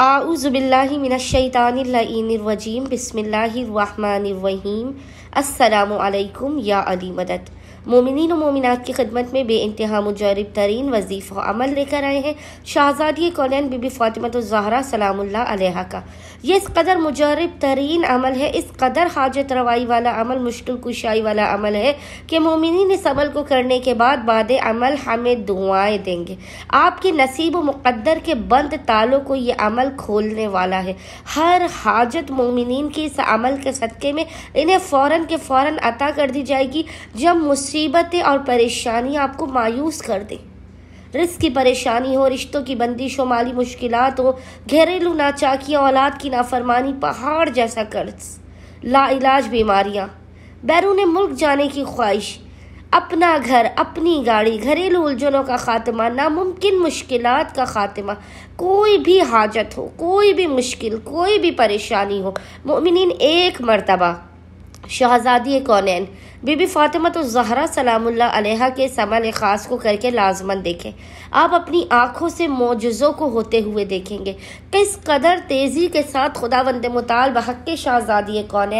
أعوذ بالله من الشيطان اللعين الرجيم بسم الله الرحمن الرحيم السلام عليكم يا علي مدد मोमिन मोमिनत की खदमत में बे इंतहा मुजरब तरीन वजीफ़ अमल लेकर आए हैं शहजादी कौन बीबी फ़ातिमत तो ज़हरा सलामुल्ला का यह इस कदर मुजरब तरीन अमल है इस कदर हाजत रवाई वाला अमल मुश्किल कुशाई वाला अमल है कि मोमिन इस अमल को करने के बाद बाद अमल हमें दुआएं देंगे आपके नसीब मुक़दर के बंद तालों को ये अमल खोलने वाला है हर हाजत मोमिन की इस अमल के सदक़े में इन्हें फ़ौर के फ़ौर अता कर दी जाएगी जब मुस्लिम मुसीबतें और परेशानी आपको मायूस कर दें रिस्क की परेशानी हो रिश्तों की बंदिश हो माली मुश्किल हो घरेलू नाचाकी औलाद की नाफरमानी पहाड़ जैसा कर्ज लाइलाज बीमारियाँ बैरून मुल्क जाने की ख्वाहिश अपना घर अपनी गाड़ी घरेलू उलझनों का खात्मा नामुमकिन मुश्किल का खात्मा कोई भी हाजत हो कोई भी मुश्किल कोई भी परेशानी हो मोमिन एक मरतबा शहजादी कौनैन बीबी फातिमा तो जहरा सलामुल्ला के समन ख़ास को करके लाजमन देखें आप अपनी आँखों से मोज़ों को होते हुए देखेंगे किस कदर तेज़ी के साथ खुदा वंद मताल बहक शाहजादी कौन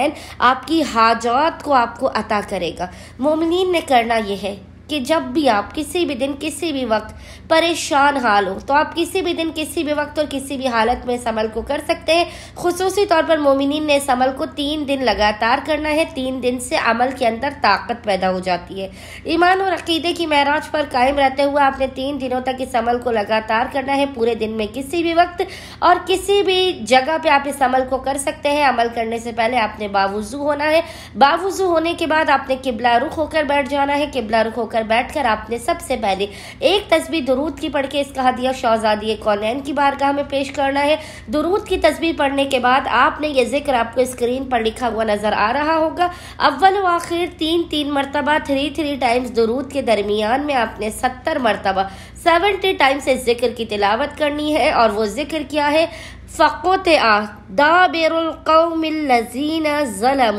आपकी हाजात को आपको अता करेगा मोमिन ने करना यह है कि जब भी आप किसी भी दिन किसी भी वक्त परेशान हाल हो तो आप किसी भी दिन किसी भी वक्त और किसी भी हालत में इस अमल को कर सकते हैं खसूसी तौर पर मोमिन ने इस अमल को तीन दिन लगातार करना है तीन दिन से अमल के अंदर ताकत पैदा हो जाती है ईमान और अकीदे की महराज पर कायम रहते हुए आपने तीन दिनों तक इस अमल को लगातार करना है पूरे दिन में किसी भी वक्त और किसी भी जगह पर आप इस अमल को कर सकते हैं अमल करने से पहले आपने बावजू होना है बावजू होने के बाद आपने किबला रुख होकर बैठ जाना है किबला रुख होकर बैठ कर आपने सबसे पहले एक तस्वीर दरूद की पढ़ के इसका हदिया शहजादी कौनैन की बारगाह में पेश करना है दरूद की तस्वीर पढ़ने के बाद आपने ये जिक्र आपको स्क्रीन पर लिखा हुआ नजर आ रहा होगा अव्वल व आखिर तीन तीन मरतबा थ्री थ्री टाइम्स दरूद के दरमियान में आपने सत्तर मरतबा सेवेंटी टाइम्स इस जिक्र की तिलावत करनी है और वो जिक्र क्या है फ़क़ुतआ दाबिरकौमज़ीन ज़लम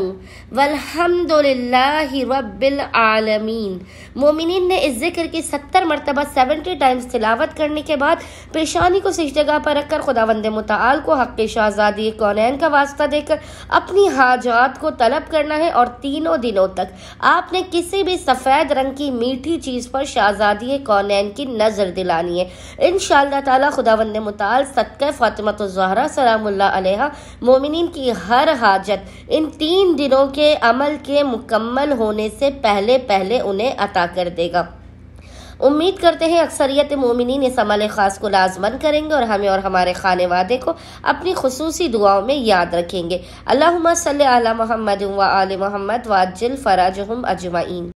तिलावत करने के बाद पेशानी को सही जगह पर रखकर खुदा वंद मताल को हक़ शहजादी कौनैन का वास्ता देकर अपनी हाजात को तलब करना है और तीनों दिनों तक आपने किसी भी सफ़ेद रंग की मीठी चीज़ पर शहजादी कौन की नज़र दिलानी है इन शाह तला वंद मताल सदक़ फ़ातिमत जहरा सलामुल्ला मोमिन की हर हाजत इन तीन दिनों के अमल के मुकम्मल होने से पहले पहले उन्हें अता कर देगा उम्मीद करते हैं अक्सरियत मोमिन इस अमल ख़ास को लाजमन करेंगे और हमें और हमारे खाने वादे को अपनी खसूसी दुआओं में याद रखेंगे अल्लाह सल महमद व आल महमद वाजिल फ़राज अजमाइन